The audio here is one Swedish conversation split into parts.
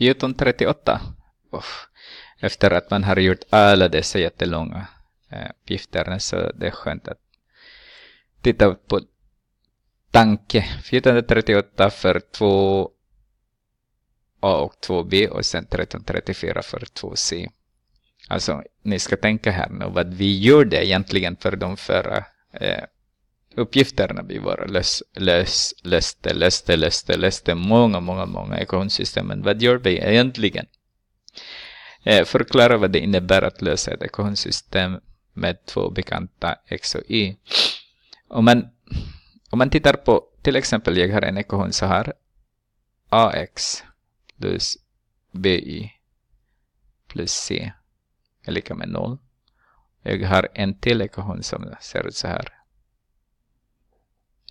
1438. Efter att man har gjort alla dessa jättelånga uppgifter eh, uppgifterna så det är skönt att titta på tanke. 1438 för 2A och 2B och sen 1334 för 2C. Alltså, ni ska tänka här nu vad vi gjorde egentligen för de förra eh, uppgifterna vi var läs, läs, läste, läste, läste, läste många, många, många ekosystem. Men vad gör vi egentligen? Eh, förklara vad det innebär att lösa ett ekosystem med två bekanta X och Y. Om man, om man tittar på till exempel, jag har en ekvation så här. AX plus BY plus C är lika med noll. Jag har en till ekvation som ser ut så här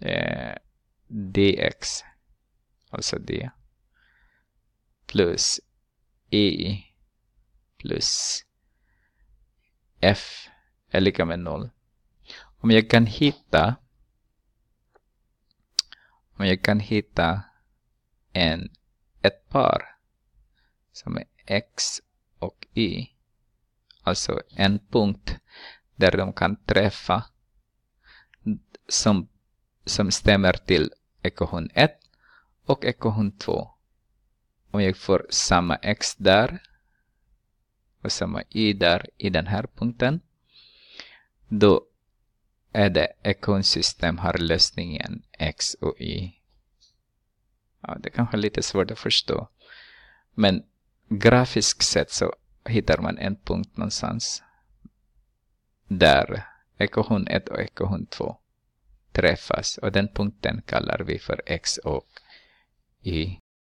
eh, dx, alltså d, plus e plus f är lika med noll. Om jag kan hitta om jag kan hitta en, ett par som är x och y, alltså en punkt där de kan träffa som som stämmer till ekvation 1 och ekvation 2. Om jag får samma x där och samma y där i den här punkten då är det ekvationssystem har lösningen x och y. Ja, det kanske är lite svårt att förstå. Men grafiskt sett så hittar man en punkt någonstans där ekvation 1 och ekvation 2 träffas och den punkten kallar vi för x och y.